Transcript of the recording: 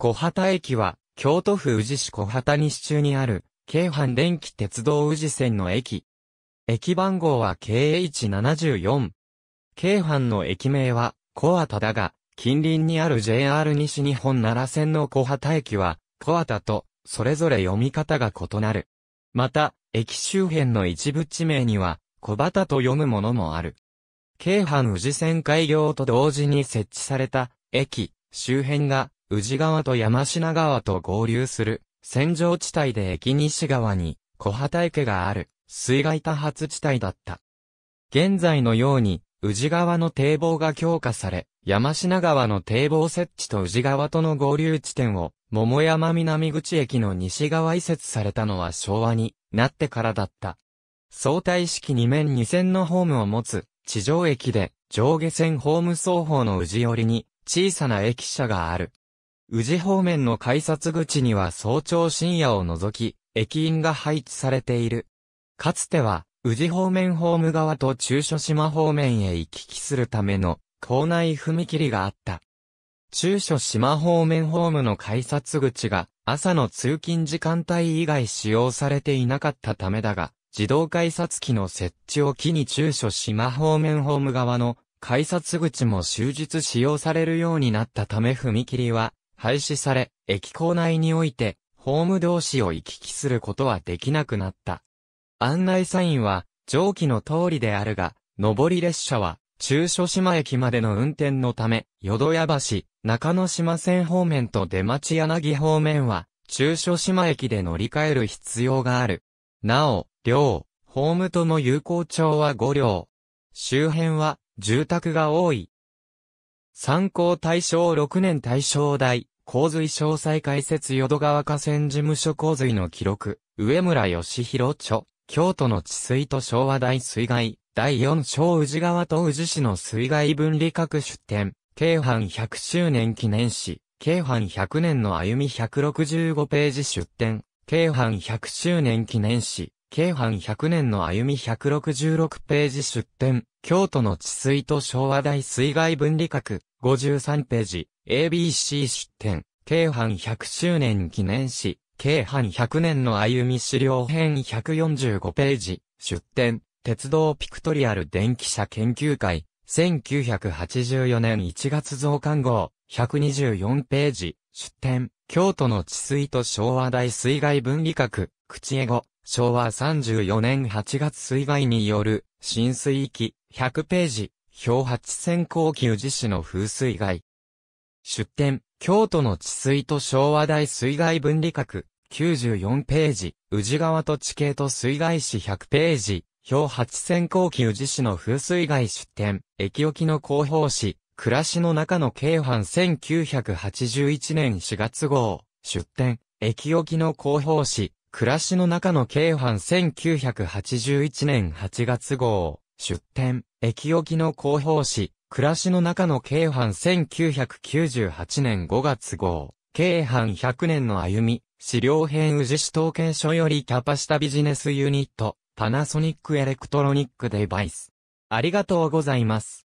小畑駅は、京都府宇治市小畑西中にある、京阪電気鉄道宇治線の駅。駅番号は KH74。京阪の駅名は、小畑だが、近隣にある JR 西日本奈良線の小畑駅は、小畑と、それぞれ読み方が異なる。また、駅周辺の一部地名には、小畑と読むものもある。京阪宇治線開業と同時に設置された、駅、周辺が、宇治川と山品川と合流する、戦場地帯で駅西側に、小畑池がある、水害多発地帯だった。現在のように、宇治川の堤防が強化され、山品川の堤防設置と宇治川との合流地点を、桃山南口駅の西側移設されたのは昭和になってからだった。相対式2面2線のホームを持つ地上駅で上下線ホーム双方の宇治寄りに小さな駅舎がある。宇治方面の改札口には早朝深夜を除き、駅員が配置されている。かつては、宇治方面ホーム側と中所島方面へ行き来するための校内踏切があった。中所島方面ホームの改札口が朝の通勤時間帯以外使用されていなかったためだが、自動改札機の設置を機に中所島方面ホーム側の改札口も終日使用されるようになったため踏切は廃止され、駅構内において、ホーム同士を行き来することはできなくなった。案内サインは、上記の通りであるが、上り列車は、中所島駅までの運転のため、淀屋橋、中之島線方面と出町柳方面は、中所島駅で乗り換える必要がある。なお、両、ホームとの有効調は5両。周辺は、住宅が多い。参考大正6年大正代。洪水詳細解説淀川河川事務所洪水の記録、上村義弘著、京都の治水と昭和大水害、第4章宇治川と宇治市の水害分離各出展、京阪100周年記念誌、京阪100年の歩み165ページ出展、京阪100周年記念誌、京阪100年の歩み166ページ出展、京都の治水と昭和大水害分離各53ページ、ABC 出展、京阪100周年記念誌、京阪100年の歩み資料編145ページ、出展、鉄道ピクトリアル電気車研究会、1984年1月増刊号、124ページ、出展、京都の治水と昭和大水害分離学、口絵語、昭和34年8月水害による、浸水域、100ページ、氷八線高級自市の風水害、出典、京都の地水と昭和大水害分離閣、94ページ、宇治川と地形と水害史100ページ、表8線後期宇治市の風水害出典、駅沖の広報誌、暮らしの中の京阪1981年4月号、出典、駅沖の広報誌、暮らしの中の京阪1981年8月号、出典、駅沖の広報誌、暮らしの中の京阪1998年5月号、京阪100年の歩み、資料編宇治市統計所よりキャパシタビジネスユニット、パナソニックエレクトロニックデバイス。ありがとうございます。